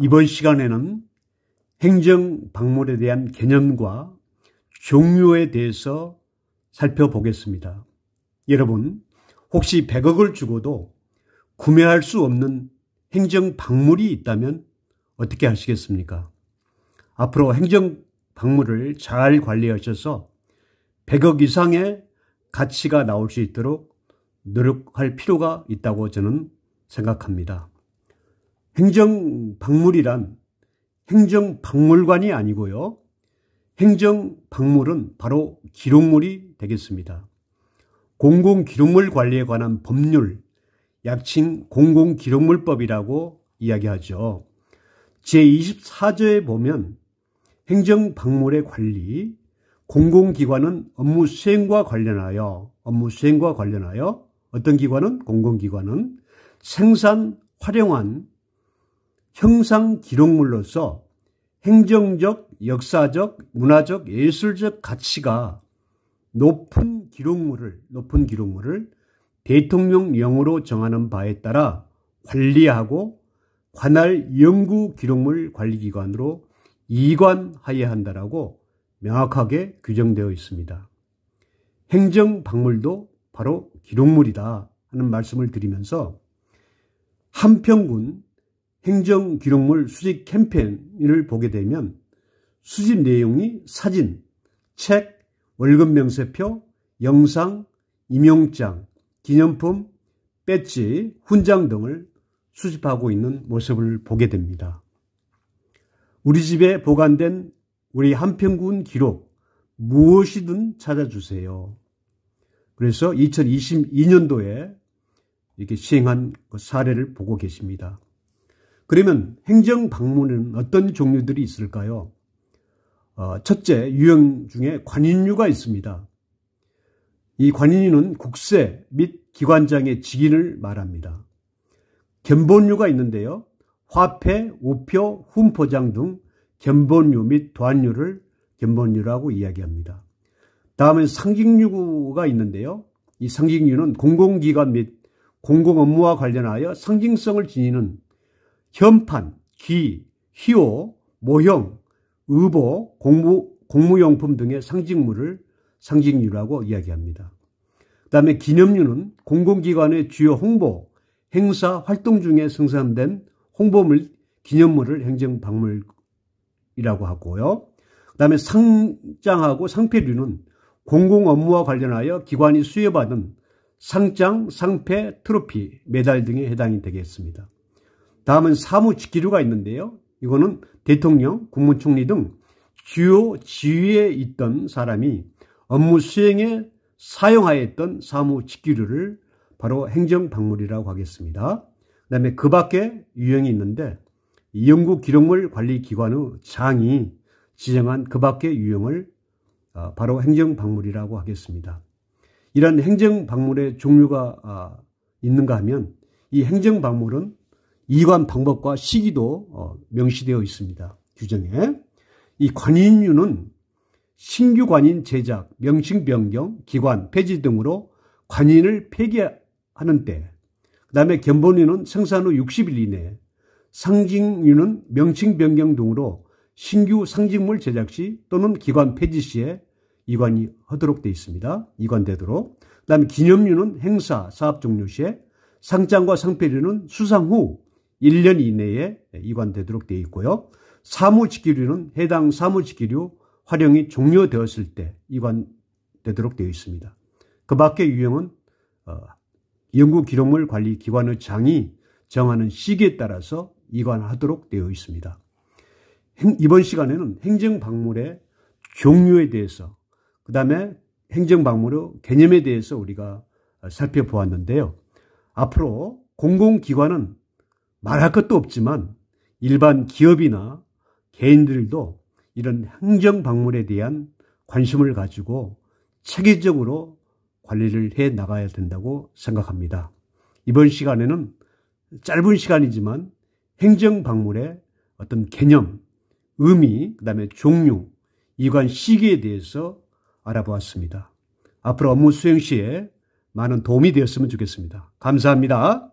이번 시간에는 행정 박물에 대한 개념과 종류에 대해서 살펴보겠습니다. 여러분, 혹시 100억을 주고도 구매할 수 없는 행정 박물이 있다면 어떻게 하시겠습니까? 앞으로 행정 박물을 잘 관리하셔서 100억 이상의 가치가 나올 수 있도록 노력할 필요가 있다고 저는 생각합니다. 행정박물이란 행정박물관이 아니고요. 행정박물은 바로 기록물이 되겠습니다. 공공기록물 관리에 관한 법률, 약칭 공공기록물법이라고 이야기하죠. 제24조에 보면 행정박물의 관리, 공공기관은 업무 수행과 관련하여 업무 수행과 관련하여 어떤 기관은 공공기관은 생산, 활용한 형상 기록물로서 행정적, 역사적, 문화적, 예술적 가치가 높은 기록물을 높은 기록물을 대통령령으로 정하는 바에 따라 관리하고 관할 연구 기록물 관리기관으로 이관하여야 한다라고 명확하게 규정되어 있습니다. 행정 박물도 바로 기록물이다 하는 말씀을 드리면서 한평군 행정 기록물 수집 캠페인을 보게 되면 수집 내용이 사진, 책, 월급 명세표, 영상, 임용장, 기념품, 배지, 훈장 등을 수집하고 있는 모습을 보게 됩니다. 우리 집에 보관된 우리 한평군 기록 무엇이든 찾아주세요. 그래서 2022년도에 이렇게 시행한 그 사례를 보고 계십니다. 그러면 행정 방문은 어떤 종류들이 있을까요? 어, 첫째, 유형 중에 관인류가 있습니다. 이관인류는 국세 및 기관장의 직인을 말합니다. 견본류가 있는데요. 화폐, 우표, 훈포장 등견본류및도안류를견본류라고 이야기합니다. 다음은 상징류가 있는데요. 이상징류는 공공기관 및 공공업무와 관련하여 상징성을 지니는 현판, 기, 희호, 모형, 의보, 공무, 공무용품 등의 상징물을 상징류라고 이야기합니다. 그 다음에 기념류는 공공기관의 주요 홍보, 행사, 활동 중에 생산된 홍보물, 기념물을 행정박물이라고 하고요. 그 다음에 상장하고 상패류는 공공 업무와 관련하여 기관이 수여받은 상장, 상패, 트로피, 메달 등에 해당이 되겠습니다. 다음은 사무직기류가 있는데요. 이거는 대통령, 국무총리 등 주요 지위에 있던 사람이 업무 수행에 사용하였던 사무직기류를 바로 행정박물이라고 하겠습니다. 그 다음에 그 밖에 유형이 있는데 연구 기록물 관리기관의 장이 지정한 그 밖의 유형을 어, 바로 행정박물이라고 하겠습니다. 이런 행정박물의 종류가 아, 있는가 하면 이 행정박물은 이관 방법과 시기도 어, 명시되어 있습니다. 규정에. 이 관인유는 신규 관인 제작, 명칭 변경, 기관, 폐지 등으로 관인을 폐기하는 때, 그 다음에 견본유는 생산 후 60일 이내, 상징유는 명칭 변경 등으로 신규 상징물 제작 시 또는 기관 폐지 시에 이관이 하도록 되어 있습니다. 이관되도록. 그 다음에 기념류는 행사, 사업 종료 시에 상장과 상패류는 수상 후 1년 이내에 이관되도록 되어 있고요. 사무직기류는 해당 사무직기류 활용이 종료되었을 때 이관되도록 되어 있습니다. 그 밖의 유형은 어, 연구기록물 관리 기관의 장이 정하는 시기에 따라서 이관하도록 되어 있습니다. 이번 시간에는 행정박물의 종류에 대해서 그 다음에 행정박물의 개념에 대해서 우리가 어, 살펴보았는데요. 앞으로 공공기관은 말할 것도 없지만 일반 기업이나 개인들도 이런 행정 방문에 대한 관심을 가지고 체계적으로 관리를 해 나가야 된다고 생각합니다. 이번 시간에는 짧은 시간이지만 행정 방문의 어떤 개념, 의미, 그 다음에 종류, 이관 시기에 대해서 알아보았습니다. 앞으로 업무 수행 시에 많은 도움이 되었으면 좋겠습니다. 감사합니다.